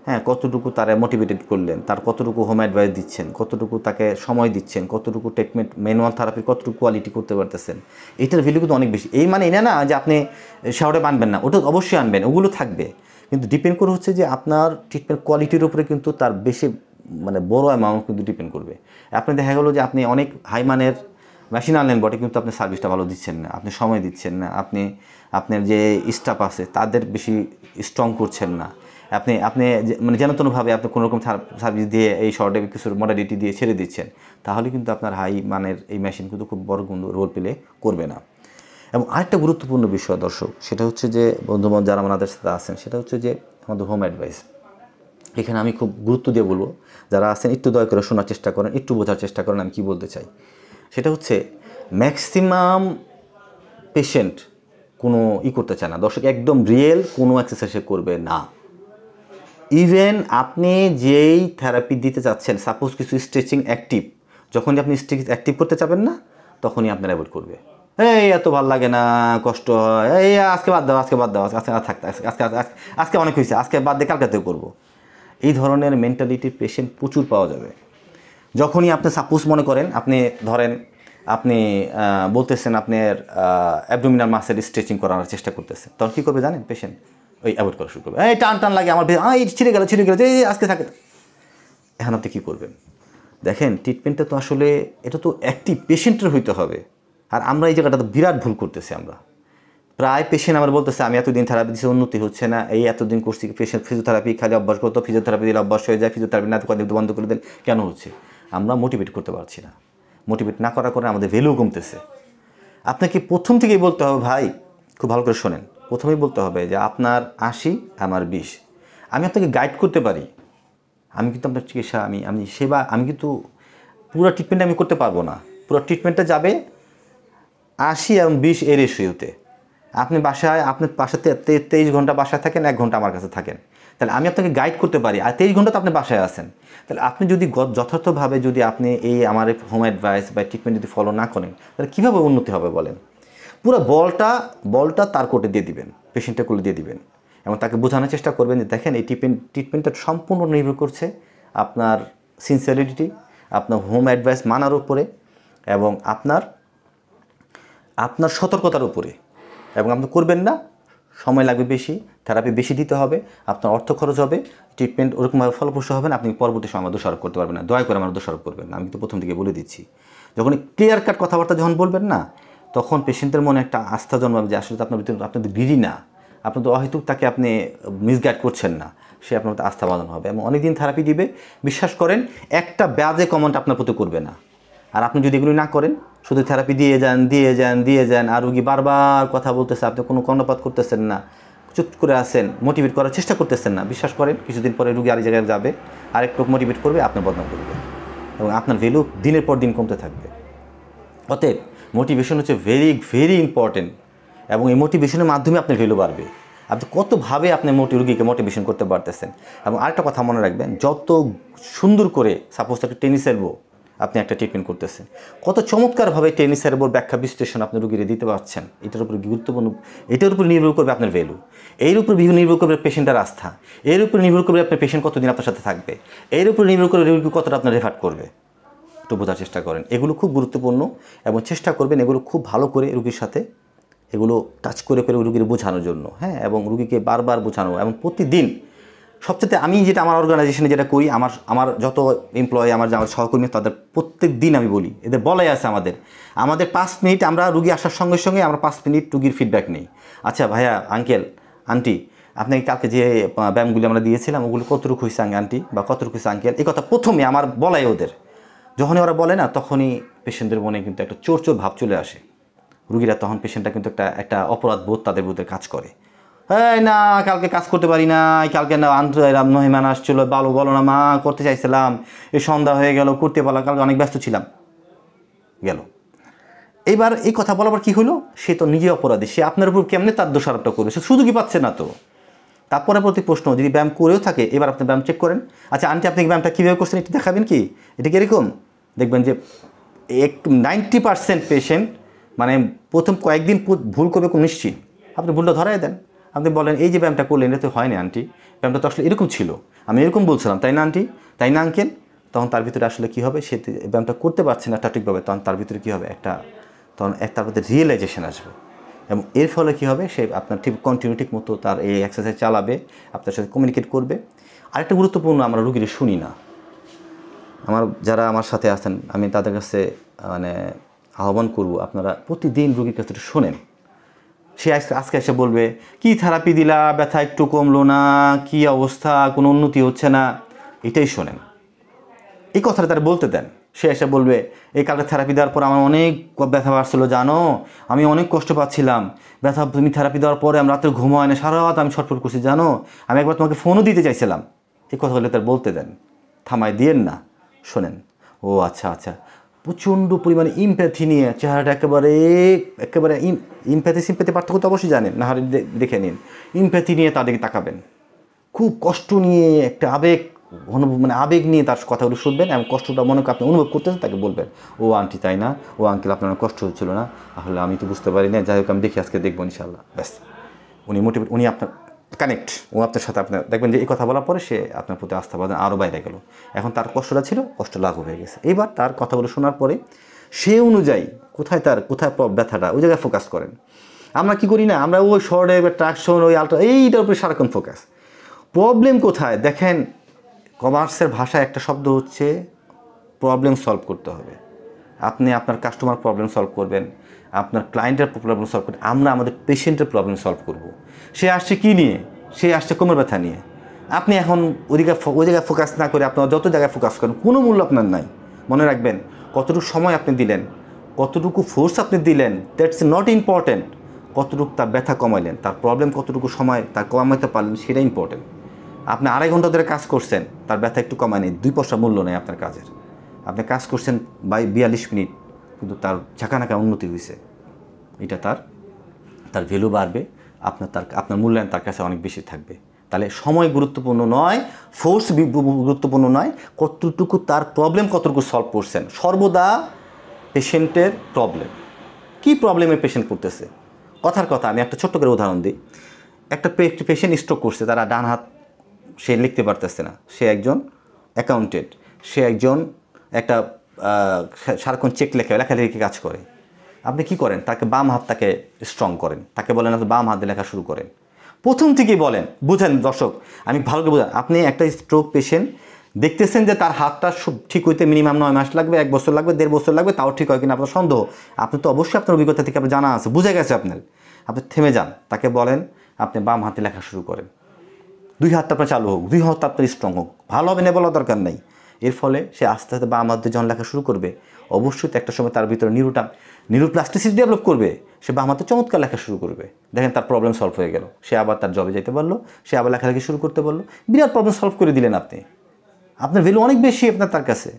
হ্যাঁ কতটুকু তারা মোটিভেটেড করলেন তার কতটুকু হোম অ্যাডভাইস দিচ্ছেন কতটুকু তাকে সময় দিচ্ছেন কতটুকু ট্রিটমেন্ট ম্যানুয়াল থেরাপির কতটুকু কোয়ালিটি করতে পারতেছেন এটার ভ্যালু কিন্তু অনেক বেশি এই মানে এটা না যে আপনি শহরে আনবেন না ওটা অবশ্যই আনবেন ওগুলো থাকবে কিন্তু ডিপেন্ড করে হচ্ছে যে আপনার ট্রিটমেন্ট কোয়ালিটির উপরে কিন্তু তার বেশি মানে বড় অ্যামাউন্ট কিন্তু ডিপেন্ড করবে আপনি দেখা গেলো যে আপনি অনেক হাই মানের মেশিন আনলেন বটে কিন্তু আপনি সার্ভিসটা ভালো দিচ্ছেন না আপনি সময় দিচ্ছেন না আপনি আপনার যে স্টাফ আছে তাদের বেশি স্ট্রং করছেন না আপনি আপনি মানে যেনতনভাবে আপনি কোনোরকম সার্ভিস দিয়ে এই শর্টে কিছু মডালিটি দিয়ে ছেড়ে দিচ্ছেন তাহলে কিন্তু আপনার হাই মানের এই মেশিন কিন্তু খুব বড় রোল প্লে করবে না এবং আরেকটা গুরুত্বপূর্ণ বিষয় দর্শক সেটা হচ্ছে যে বন্ধুবান যারা আমাদের সাথে আছেন সেটা হচ্ছে যে আমাদের হোম অ্যাডভাইস এখানে আমি খুব গুরুত্ব দিয়ে বলবো যারা আছেন একটু দয়া করে শোনার চেষ্টা করেন একটু বোঝার চেষ্টা করেন আমি কী বলতে চাই সেটা হচ্ছে ম্যাক্সিমাম পেশেন্ট কোনো ই করতে চায় না দর্শক একদম রিয়েল কোনো এক্সারসাইজ করবে না ইভেন আপনি যেই থেরাপি দিতে চাচ্ছেন সাপোজ কিছু স্ট্রেচিং অ্যাক্টিভ যখনই আপনি স্ট্রেচ অ্যাক্টিভ করতে চাবেন না তখনই আপনার অ্যাভয়েড করবে এই এত ভালো লাগে না কষ্ট হয় এই আজকে বাদ দাও আজকে বাদ দাও আজকে থাকতে আজকে আজকে আজকে অনেক হয়েছে আজকে বাদ দিয়ে কালকে করবো এই ধরনের মেন্টালিটির পেশেন্ট প্রচুর পাওয়া যাবে যখনই আপনি সাপোজ মনে করেন আপনি ধরেন আপনি বলতেছেন আপনার অ্যাবডোমিনাল মাসের স্ট্রেচিং করার চেষ্টা করতেছেন তখন কী করবে জানেন পেশেন্ট ওই অ্যাভয়েড করা শুরু করবে এই টান টান লাগে আমার এই ছিঁড়ে গেল ছিঁড়ে গেল এই আজকে থাকে এখন আপনি কী করবেন দেখেন ট্রিটমেন্টটা তো আসলে এটা তো একটি পেশেন্টের হইতে হবে আর আমরা এই জায়গাটাতে বিরাট ভুল করতেছি আমরা প্রায় পেশেন্ট আমার বলতেছে আমি এতদিন থেরাপি দিচ্ছি উন্নতি হচ্ছে না এই এতদিন করছি পেশেন্ট ফিজিওথেরাপি খালি অভ্যাস করতো ফিজিওথেরাপি দিলে অভ্যাস হয়ে যায় ফিজিওথেরাপি না কদিন বন্ধ করে দেন কেন হচ্ছে আমরা মোটিভেট করতে পারছি না মোটিভেট না করার করে আমাদের ভ্যালু কমতেছে আপনাকে প্রথম থেকেই বলতে হবে ভাই খুব ভালো করে শোনেন প্রথমেই বলতে হবে যে আপনার আশি আমার বিশ আমি আপনাকে গাইড করতে পারি আমি কিন্তু আপনার চিকিৎসা আমি আমি সেবা আমি কিন্তু পুরো ট্রিটমেন্ট আমি করতে পারবো না পুরো ট্রিটমেন্টটা যাবে আশি এবং বিশ এর রেশিওতে আপনি বাসায় আপনার বাসাতে তেইশ ঘন্টা বাসায় থাকেন এক ঘন্টা আমার কাছে থাকেন তাহলে আমি আপনাকে গাইড করতে পারি আর তেইশ ঘন্টা তো আপনি বাসায় আছেন তাহলে আপনি যদি যথার্থভাবে যদি আপনি এই আমার হোম অ্যাডভাইস বা ট্রিটমেন্ট যদি ফলো না করেন তাহলে কীভাবে উন্নতি হবে বলেন পুরো বলটা বলটা তার কোর্টে দিয়ে দিবেন পেশেন্টের কোলে দিয়ে দিবেন এবং তাকে বোঝানোর চেষ্টা করবেন যে দেখেন এই ট্রিটমেন্ট ট্রিটমেন্টটা সম্পূর্ণ নির্ভর করছে আপনার সিনসিয়ারিটি আপনার হোম অ্যাডভাইস মানার উপরে এবং আপনার আপনার সতর্কতার উপরে এবং আপনি করবেন না সময় লাগবে বেশি থেরাপি বেশি দিতে হবে আপনার অর্থ খরচ হবে ট্রিটমেন্ট ওরকমভাবে ফলপ্রসূ হবে না আপনি পরবর্তী সময় দোষারোপ করতে পারবেন না দয়া করে আমার দোষারোপ করবেন না আমি তো প্রথম দিকে বলে দিচ্ছি যখন ক্লিয়ার কাট কথাবার্তা যখন বলবেন না তখন পেশেন্টের মনে একটা আস্থা জন্মাবে যে আসলে আপনার ভিতরে আপনাদের গিরি না আপনাদের অহেতুক তাকে আপনি মিসগাইড করছেন না সে আপনার আস্থা বাঁধানো হবে এবং অনেকদিন থেরাপি দিবে বিশ্বাস করেন একটা ব্যাজে কমেন্ট আপনার প্রতি করবে না আর আপনি যদি এগুলি না করেন শুধু থেরাপি দিয়ে যান দিয়ে যান দিয়ে যান আর রুগী বারবার কথা বলতেছে আপনি কোনো কর্ণপাত করতেছেন না চুপ করে আসেন মোটিভেট করার চেষ্টা করতেছেন না বিশ্বাস করেন কিছুদিন পরে রুগী আরেক জায়গায় যাবে আরেকটু মোটিভেট করবে আপনার বদনাম করবে এবং আপনার ভ্যালু দিনের পর দিন কমতে থাকবে অতএব মোটিভেশন হচ্ছে ভেরি ভেরি ইম্পর্টেন্ট এবং এই মোটিভেশনের মাধ্যমে আপনার ভ্যালু বাড়বে আপনি কতভাবে আপনি মোটি রুগীকে মোটিভেশন করতে পারতেছেন এবং আরেকটা কথা মনে রাখবেন যত সুন্দর করে সাপোজ একটা টেনিসের বো আপনি একটা ট্রিটমেন্ট করতেছেন কত চমৎকারভাবে টেনিসের উপর ব্যাখ্যা বিশ্লেষণ আপনি রুগীরে দিতে পারছেন এটার উপর গুরুত্বপূর্ণ এটার উপর নির্ভর করবে আপনার ভ্যালু এর উপর নির্ভর করবে পেশেন্টের আস্থা এর উপর নির্ভর করবে আপনার পেশেন্ট কতদিন আপনার সাথে থাকবে এর উপর নির্ভর করে রুগী কতটা আপনার রেফার করবে একটু বোঝার চেষ্টা করেন এগুলো খুব গুরুত্বপূর্ণ এবং চেষ্টা করবেন এগুলো খুব ভালো করে রুগীর সাথে এগুলো টাচ করে করে রুগীর বোঝানোর জন্য হ্যাঁ এবং রুগীকে বারবার বোঝানো এবং প্রতিদিন সবচেয়ে আমি যেটা আমার অর্গানাইজেশনে যেটা করি আমার আমার যত এমপ্লয়ি আমার আমার সহকর্মী তাদের প্রত্যেক দিন আমি বলি এদের বলাই আছে আমাদের আমাদের পাঁচ মিনিট আমরা রুগী আসার সঙ্গে সঙ্গে আমরা পাঁচ মিনিট রুগীর ফিডব্যাক নিই আচ্ছা ভাইয়া আঙ্কেল আন্টি আপনাকে কালকে যে ব্যায়ামগুলি আমরা দিয়েছিলাম ওগুলো কতটুকু হয়েছে আন্টি বা কতটুকু হয়েছে আঙ্কেল এই কথা প্রথমে আমার বলাই ওদের যখনই ওরা বলে না তখনই পেশেন্টদের মনে কিন্তু একটা চোর চোর ভাব চলে আসে রুগীরা তখন পেশেন্টরা কিন্তু একটা একটা অপরাধ বোধ তাদের বোধে কাজ করে এই না কালকে কাজ করতে পারি না কালকে না আন্তরাম মহিমান আসছিলো বালো বলো না মা করতে চাইছিলাম এই সন্ধ্যা হয়ে গেল করতে পারলাম কালকে অনেক ব্যস্ত ছিলাম গেল এবার এই কথা বলার পর কী হলো সে তো নিজে অপরাধী সে আপনার উপর কেমনে তার দোষারোপটা করবে সে সুযোগই পাচ্ছে না তো তারপরে প্রতি প্রশ্ন যদি ব্যায়াম করেও থাকে এবার আপনি ব্যায়াম চেক করেন আচ্ছা আন্টি আপনি ব্যায়ামটা কীভাবে করছেন একটু দেখাবেন কি এটা কীরকম দেখবেন যে এক নাইনটি পারসেন্ট পেশেন্ট মানে প্রথম কয়েকদিন ভুল করবে খুব নিশ্চিত আপনি ভুলটা ধরাই দেন আপনি বলেন এই যে ব্যায়ামটা করলেন এটা তো না আন্টি ব্যায়ামটা তো আসলে এরকম ছিল আমি এরকম বলছিলাম তাই না আন্টি তাই না আঙ্কেন তখন তার ভিতরে আসলে কী হবে সে ব্যায়ামটা করতে পারছে না সঠিকভাবে তখন তার ভিতরে কী হবে একটা তখন এক তার মধ্যে রিয়েলাইজেশন আসবে এবং এর ফলে কী হবে সে আপনার ঠিক কন্টিনিউ ঠিক মতো তার এই এক্সারসাইজ চালাবে আপনার সাথে কমিউনিকেট করবে আরেকটা গুরুত্বপূর্ণ আমরা রুগীরা শুনি না আমার যারা আমার সাথে আছেন আমি তাদের কাছে মানে আহ্বান করব আপনারা প্রতিদিন রুগীর কাছে শোনেন সে আজকে এসে বলবে কি থেরাপি দিলা ব্যথা একটু কমলো না কি অবস্থা কোনো উন্নতি হচ্ছে না এটাই শোনেন এই কথাটা তারা বলতে দেন সে এসে বলবে এই কালকে থেরাপি দেওয়ার পর আমার অনেক ব্যথা বাড়ছিল জানো আমি অনেক কষ্ট পাচ্ছিলাম ব্যথা তুমি থেরাপি দেওয়ার পরে আমি রাতে ঘুম হয় না সারা রাত আমি ছটফট করছি জানো আমি একবার তোমাকে ফোনও দিতে চাইছিলাম এই কথাগুলো তার বলতে দেন থামায় দিয়েন না শোনেন ও আচ্ছা আচ্ছা প্রচণ্ড পরিমাণে ইমপ্যাথি নিয়ে চেহারাটা একেবারে একেবারে ইমপ্যাথি সিম্প্যাথি পার্থক্য তো অবশ্যই জানেন না দেখে নিন ইমপ্যাথি নিয়ে তাদেরকে তাকাবেন খুব কষ্ট নিয়ে একটা আবেগ অনুভব মানে আবেগ নিয়ে তার কথাগুলো শুনবেন এবং কষ্টটা মনে আপনি অনুভব করতেছেন তাকে বলবেন ও আন্টি তাই না ও আঙ্কেল আপনার কষ্ট হচ্ছিল না তাহলে আমি তো বুঝতে পারি না যাই হোক আমি দেখি আজকে দেখবো ইনশাল্লাহ ব্যাস উনি মোটিভেট উনি আপনার কানেক্ট ও আপনার সাথে আপনার দেখবেন যে এই কথা বলার পরে সে আপনার প্রতি আস্থা বাঁধেন আরও বাইরে গেল এখন তার কষ্টটা ছিল কষ্ট লাঘব হয়ে গেছে এবার তার কথাগুলো শোনার পরে সে অনুযায়ী কোথায় তার কোথায় ব্যথাটা ওই জায়গায় ফোকাস করেন আমরা কি করি না আমরা ওই শর্ট ট্রাকশন ওই আলট্রা এইটার উপরে সারাক্ষণ ফোকাস প্রবলেম কোথায় দেখেন কমার্সের ভাষায় একটা শব্দ হচ্ছে প্রবলেম সলভ করতে হবে আপনি আপনার কাস্টমার প্রবলেম সলভ করবেন আপনার ক্লায়েন্টের প্রবলেম সলভ করি আমরা আমাদের পেশেন্টের প্রবলেম সলভ করব। সে আসছে কী নিয়ে সে আসছে কোমর ব্যথা নিয়ে আপনি এখন ওই জায়গায় ওই জায়গায় ফোকাস না করে আপনার যত জায়গায় ফোকাস করেন কোনো মূল্য আপনার নাই মনে রাখবেন কতটুকু সময় আপনি দিলেন কতটুকু ফোর্স আপনি দিলেন দ্যাটস নট ইম্পর্ট্যান্ট কতটুকু তার ব্যথা কমাইলেন তার প্রবলেম কতটুকু সময় তার কমাইতে পারলেন সেটা ইম্পর্টেন্ট আপনি আড়াই ঘন্টা ধরে কাজ করছেন তার ব্যথা একটু কমায়নি দুই পয়সা মূল্য নেই আপনার কাজের আপনি কাজ করছেন বাই বিয়াল্লিশ মিনিট কিন্তু তার ঝাঁকানাকা উন্নতি হয়েছে এটা তার তার ভ্যালু বাড়বে আপনার তার আপনার মূল্যায়ন তার কাছে অনেক বেশি থাকবে তাহলে সময় গুরুত্বপূর্ণ নয় ফোর্স গুরুত্বপূর্ণ নয় কতটুকু তার প্রবলেম কতটুকু সলভ করছেন সর্বদা পেশেন্টের প্রবলেম কি প্রবলেমে পেশেন্ট করতেছে কথার কথা আমি একটা ছোট্ট করে উদাহরণ দিই একটা পেশেন্ট স্ট্রোক করছে তারা ডান হাত সে লিখতে পারতেছে না সে একজন অ্যাকাউন্টেন্ট সে একজন একটা সারাক্ষণ চেক লেখে লেখালেখি কাজ করে আপনি কি করেন তাকে বাম হাত তাকে স্ট্রং করেন তাকে বলেন আপনি বাম হাতে লেখা শুরু করেন প্রথম থেকেই বলেন বুঝেন দর্শক আমি ভালো করে বুঝেন আপনি একটা স্ট্রোক পেশেন্ট দেখতেছেন যে তার হাতটা ঠিক হইতে মিনিমাম নয় মাস লাগবে এক বছর লাগবে দেড় বছর লাগবে তাও ঠিক হয় কিনা আপনার সন্দেহ আপনি তো অবশ্যই আপনার অভিজ্ঞতা থেকে আপনার জানা আছে বুঝে গেছে আপনার আপনি থেমে যান তাকে বলেন আপনি বাম হাতে লেখা শুরু করেন দুই হাতটা আপনার চালু হোক দুই হাতটা আপনার স্ট্রং হোক ভালো হবে না বলা দরকার নেই এর ফলে সে আস্তে আস্তে বা আমাদের জন লেখা শুরু করবে অবশ্যই একটা সময় তার ভিতরে নিউরোটা নিউরোপ্লাস্টিসিটি ডেভেলপ করবে সে বা আমাদের চমৎকার লেখা শুরু করবে দেখেন তার প্রবলেম সলভ হয়ে গেল সে আবার তার জবে যেতে পারলো সে আবার লেখালেখি শুরু করতে পারলো বিরাট প্রবলেম সলভ করে দিলেন আপনি আপনার ভ্যালু অনেক বেশি আপনার তার কাছে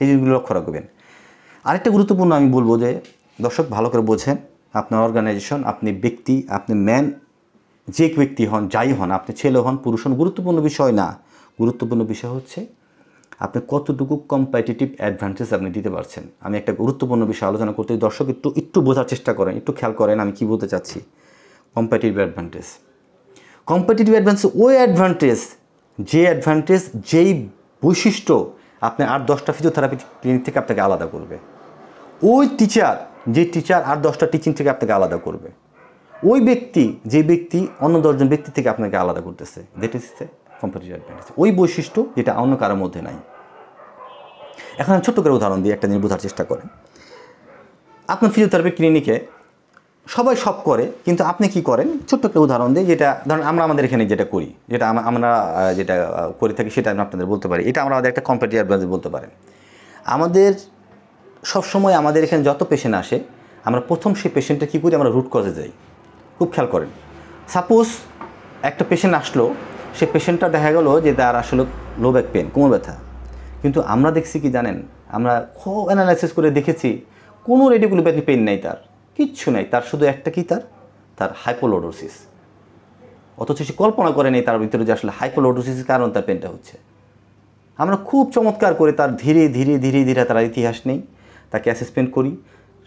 এই জিনিসগুলো লক্ষ্য রাখবেন আরেকটা গুরুত্বপূর্ণ আমি বলবো যে দর্শক ভালো করে বোঝেন আপনার অর্গানাইজেশন আপনি ব্যক্তি আপনি ম্যান যে ব্যক্তি হন যাই হন আপনি ছেলে হন পুরুষ হন গুরুত্বপূর্ণ বিষয় না গুরুত্বপূর্ণ বিষয় হচ্ছে আপনি কতটুকু কম্পিটিটিভ অ্যাডভান্টেজ আপনি দিতে পারছেন আমি একটা গুরুত্বপূর্ণ বিষয় আলোচনা করতে দর্শক একটু একটু বোঝার চেষ্টা করেন একটু খেয়াল করেন আমি কি বলতে চাচ্ছি কম্পিটিটিভ অ্যাডভান্টেজ কম্পিটিটিভ অ্যাডভান্টেজ ওই অ্যাডভান্টেজ যে অ্যাডভান্টেজ যেই বৈশিষ্ট্য আপনি আর দশটা ফিজিওথেরাপি ক্লিনিক থেকে আপনাকে আলাদা করবে ওই টিচার যে টিচার আর দশটা টিচিং থেকে আপনাকে আলাদা করবে ওই ব্যক্তি যে ব্যক্তি অন্য দশজন ব্যক্তি থেকে আপনাকে আলাদা করতেছে দেখতেছে কম্পিটিটিভ অ্যাডভান্টেজ ওই বৈশিষ্ট্য যেটা অন্য কারোর মধ্যে নাই এখন আমি ছোট্ট করে উদাহরণ দিয়ে একটা জিনিস বোঝার চেষ্টা করেন আপনার ফিজিওথেরাপি ক্লিনিকে সবাই সব করে কিন্তু আপনি কি করেন ছোট্ট একটা উদাহরণ দিয়ে যেটা ধরুন আমরা আমাদের এখানে যেটা করি যেটা আমরা যেটা করে থাকি সেটা আমি আপনাদের বলতে পারি এটা আমরা আমাদের একটা কম্পিটিভ অ্যাডভান্স বলতে পারেন আমাদের সবসময় আমাদের এখানে যত পেশেন্ট আসে আমরা প্রথম সেই পেশেন্টটা কী করি আমরা রুট কজে যাই খুব খেয়াল করেন সাপোজ একটা পেশেন্ট আসলো সে পেশেন্টটা দেখা গেলো যে তার আসলে লো ব্যাক পেন কোমর ব্যথা কিন্তু আমরা দেখছি কি জানেন আমরা খুব অ্যানালাইসিস করে দেখেছি কোনো রেডিকুলোপ্যাথি পেন নেই তার কিচ্ছু নেই তার শুধু একটা কি তার তার হাইপোলোডোসিস অথচ সে কল্পনা করে নেই তার ভিতরে যে আসলে হাইপোলোডোসিস কারণ তার পেনটা হচ্ছে আমরা খুব চমৎকার করে তার ধীরে ধীরে ধীরে ধীরে তার ইতিহাস নেই তাকে অ্যাসেসমেন্ট করি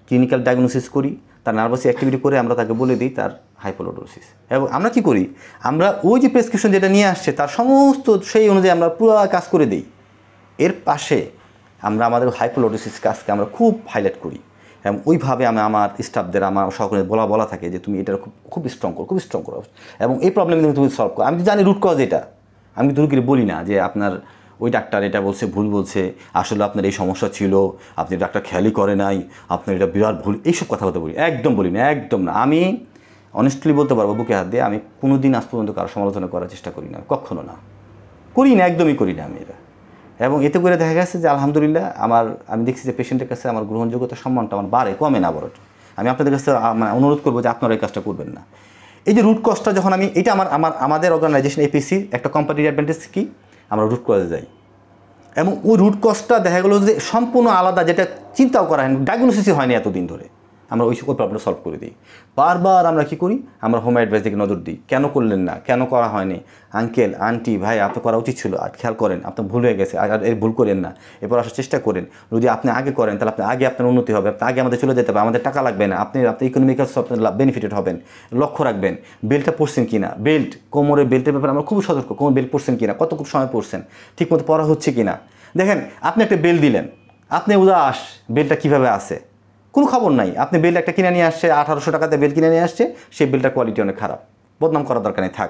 ক্লিনিক্যাল ডায়াগনোসিস করি তার নার্ভাস অ্যাক্টিভিটি করে আমরা তাকে বলে দিই তার হাইপোলোডোসিস এবং আমরা কি করি আমরা ওই যে প্রেসক্রিপশন যেটা নিয়ে আসছে তার সমস্ত সেই অনুযায়ী আমরা পুরো কাজ করে দিই এর পাশে আমরা আমাদের হাইপোলোডোসিস কাজকে আমরা খুব হাইলাইট করি এবং ওইভাবে আমি আমার স্টাফদের আমার সহকর্মী বলা বলা থাকে যে তুমি এটা খুব খুব স্ট্রং করো খুব স্ট্রং করো এবং এই প্রবলেম তুমি তুমি সলভ করো আমি তো জানি রুট কজ এটা আমি দুর্গির বলি না যে আপনার ওই ডাক্তার এটা বলছে ভুল বলছে আসলে আপনার এই সমস্যা ছিল আপনি ডাক্তার খেয়ালই করে নাই আপনার এটা বিরাট ভুল এইসব কথাবার্তা বলি একদম বলি না একদম না আমি অনেস্টলি বলতে পারবো বুকে হাত দিয়ে আমি কোনো দিন আজ পর্যন্ত কারো সমালোচনা করার চেষ্টা করি না কখনো না করি না একদমই করি না আমি এটা এবং এতে করে দেখা গেছে যে আলহামদুলিল্লাহ আমার আমি দেখছি যে পেশেন্টের কাছে আমার গ্রহণযোগ্যতা সম্মানটা আমার বাড়ে কমে না বড় আমি আপনাদের কাছে মানে অনুরোধ করবো যে আপনারা এই কাজটা করবেন না এই যে রুট কস্টটা যখন আমি এটা আমার আমার আমাদের অর্গানাইজেশন এপিসি একটা কোম্পানির অ্যাডভান্টেজ কী আমরা রুট কজে যাই এবং ওই রুট কজটা দেখা গেলো যে সম্পূর্ণ আলাদা যেটা চিন্তাও করা হয়নি ডায়াগনোসিসই হয়নি এতদিন ধরে আমরা ওই সকল প্রবলেম সলভ করে দিই বারবার আমরা কি করি আমরা হোম অ্যাডভাইস দিকে নজর দিই কেন করলেন না কেন করা হয়নি আঙ্কেল আন্টি ভাই আপনার করা উচিত ছিল আর খেয়াল করেন আপনার ভুল হয়ে গেছে আর এর ভুল করেন না এরপর আসার চেষ্টা করেন যদি আপনি আগে করেন তাহলে আপনি আগে আপনার উন্নতি হবে আপনি আগে আমাদের চলে যেতে হবে আমাদের টাকা লাগবে না আপনি আপনি ইকোনমিক্যাল বেনিফিটেড হবেন লক্ষ্য রাখবেন বেল্টটা পড়ছেন কি না বেল্ট কোমরে বেল্টের ব্যাপারে আমরা খুব সতর্ক কোমর বেল্ট পড়ছেন কি না কত খুব সময় পড়ছেন ঠিকমতো পড়া হচ্ছে কি না দেখেন আপনি একটা বেল দিলেন আপনি উদাস বেলটা কিভাবে আসে কোনো খবর নাই আপনি বেল একটা কিনে নিয়ে আসছে আঠারোশো টাকাতে বেল কিনে নিয়ে আসছে সেই বেলটার কোয়ালিটি অনেক খারাপ বদনাম করার দরকার নেই থাক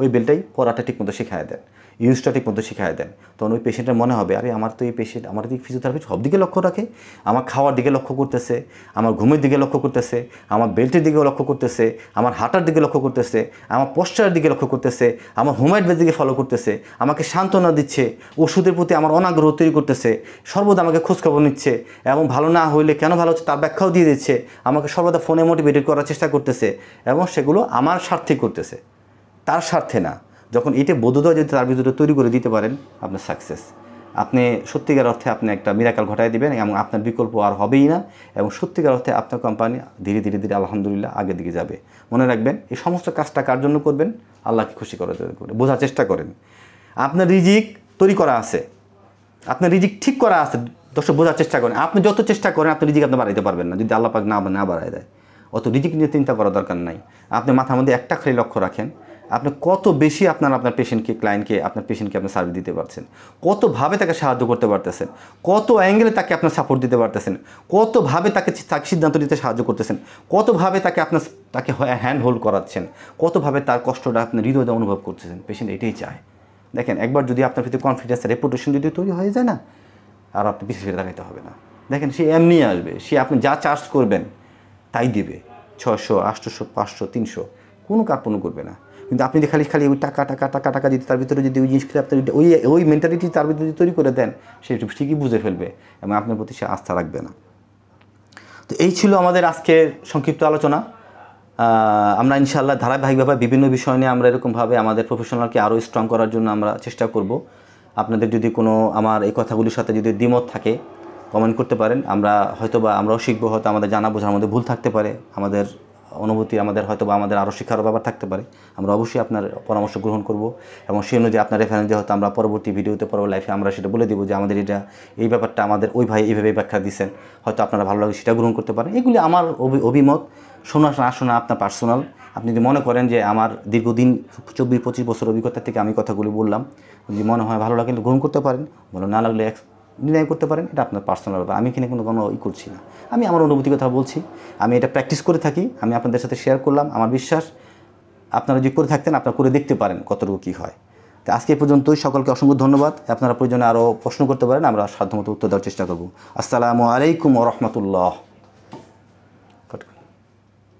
ওই বেলটাই পড়াটা ঠিকমতো শেখায় দেন ইউস্টাটিক মধ্যে শিখাই দেন তখন ওই পেশেন্টের মনে হবে আরে আমার তো এই পেশেন্ট আমার দিকে ফিজিওথেরাপি সব দিকে লক্ষ্য রাখে আমার খাওয়ার দিকে লক্ষ্য করতেছে আমার ঘুমের দিকে লক্ষ্য করতেছে আমার বেল্টের দিকেও লক্ষ্য করতেছে আমার হাঁটার দিকে লক্ষ্য করতেছে আমার পোস্টারের দিকে লক্ষ্য করতেছে আমার হোমাইট দিকে ফলো করতেছে আমাকে সান্ত্বনা দিচ্ছে ওষুধের প্রতি আমার অনাগ্রহ তৈরি করতেছে সর্বদা আমাকে খোঁজখবর নিচ্ছে এবং ভালো না হইলে কেন ভালো হচ্ছে তার ব্যাখ্যাও দিয়ে দিচ্ছে আমাকে সর্বদা ফোনে মোটিভেটেড করার চেষ্টা করতেছে এবং সেগুলো আমার স্বার্থে করতেছে তার স্বার্থে না যখন এটা বোধদয় যদি তার ভিতরে তৈরি করে দিতে পারেন আপনার সাকসেস আপনি সত্যিকার অর্থে আপনি একটা মিরাকাল ঘটাই দেবেন এবং আপনার বিকল্প আর হবেই না এবং সত্যিকার অর্থে আপনার কোম্পানি ধীরে ধীরে ধীরে আলহামদুলিল্লাহ আগের দিকে যাবে মনে রাখবেন এই সমস্ত কাজটা কার জন্য করবেন আল্লাহকে খুশি করার জন্য করবেন বোঝার চেষ্টা করেন আপনার রিজিক তৈরি করা আছে আপনার রিজিক ঠিক করা আছে দর্শক বোঝার চেষ্টা করেন আপনি যত চেষ্টা করেন আপনি রিজিক আপনি বাড়াইতে পারবেন না যদি আল্লাহ পাক না না বাড়ায় দেয় অত রিজিক নিয়ে চিন্তা করা দরকার নাই আপনি মাথার মধ্যে একটা খালি লক্ষ্য রাখেন আপনি কত বেশি আপনার আপনার পেশেন্টকে ক্লায়েন্টকে আপনার পেশেন্টকে আপনি সার্ভিস দিতে পারছেন কতভাবে তাকে সাহায্য করতে পারতেছেন কত অ্যাঙ্গেলে তাকে আপনার সাপোর্ট দিতে পারতেছেন কতভাবে তাকে তাকে সিদ্ধান্ত নিতে সাহায্য করতেছেন কতভাবে তাকে আপনার তাকে হ্যান্ড হোল্ড করাচ্ছেন কতভাবে তার কষ্টটা আপনি হৃদয়টা অনুভব করতেছেন পেশেন্ট এটাই চায় দেখেন একবার যদি আপনার ভিতরে কনফিডেন্স রেপুটেশন যদি তৈরি হয়ে যায় না আর আপনি পিছিয়ে ফিরে দেখাইতে হবে না দেখেন সে এমনি আসবে সে আপনি যা চার্জ করবেন তাই দিবে ছশো আটশোশো পাঁচশো তিনশো কোনো কার্পণ্য করবে না কিন্তু আপনি যদি খালি খালি ওই টাকা টাকা টাকা টাকা যদি তার ভিতরে যদি ওই জিনিসগুলো আপনি ওই ওই মেন্টালিটি তার ভিতরে যদি তৈরি করে দেন সে ঠিকই বুঝে ফেলবে এবং আপনার প্রতি সে আস্থা রাখবে না তো এই ছিল আমাদের আজকের সংক্ষিপ্ত আলোচনা আমরা ইনশাআল্লাহ ধারাবাহিকভাবে বিভিন্ন বিষয় নিয়ে আমরা এরকমভাবে আমাদের প্রফেশনালকে আরও স্ট্রং করার জন্য আমরা চেষ্টা করব আপনাদের যদি কোনো আমার এই কথাগুলির সাথে যদি দ্বিমত থাকে কমেন্ট করতে পারেন আমরা হয়তো বা আমরাও শিখবো হয়তো আমাদের জানা বোঝার মধ্যে ভুল থাকতে পারে আমাদের অনুভূতি আমাদের হয়তো বা আমাদের আরও শিক্ষারও ব্যাপার থাকতে পারে আমরা অবশ্যই আপনার পরামর্শ গ্রহণ করব এবং সেই অনুযায়ী আপনার রেফারেন্স দিয়ে হয়তো আমরা পরবর্তী ভিডিওতে পরবর্তী লাইফে আমরা সেটা বলে দেবো যে আমাদের এটা এই ব্যাপারটা আমাদের ওই ভাই এইভাবে ব্যাখ্যা দিচ্ছেন হয়তো আপনারা ভালো লাগে সেটা গ্রহণ করতে পারেন এগুলি আমার অভিমত শোনা না শোনা আপনার পার্সোনাল আপনি যদি মনে করেন যে আমার দীর্ঘদিন চব্বিশ পঁচিশ বছর অভিজ্ঞতা থেকে আমি কথাগুলি বললাম যদি মনে হয় ভালো লাগলে গ্রহণ করতে পারেন ভালো না লাগলে নির্ণয় করতে পারেন এটা আপনার পার্সোনাল ব্যাপার আমি এখানে কোনো কোনো ই করছি না আমি আমার অনুভূতি কথা বলছি আমি এটা প্র্যাকটিস করে থাকি আমি আপনাদের সাথে শেয়ার করলাম আমার বিশ্বাস আপনারা যদি করে থাকতেন আপনারা করে দেখতে পারেন কতটুকু কী হয় তো আজকে পর্যন্তই সকলকে অসংখ্য ধন্যবাদ আপনারা প্রয়োজনে আরও প্রশ্ন করতে পারেন আমরা সাধ্যমতো উত্তর দেওয়ার চেষ্টা করব আসসালামু আলাইকুম রহমতুল্লাহ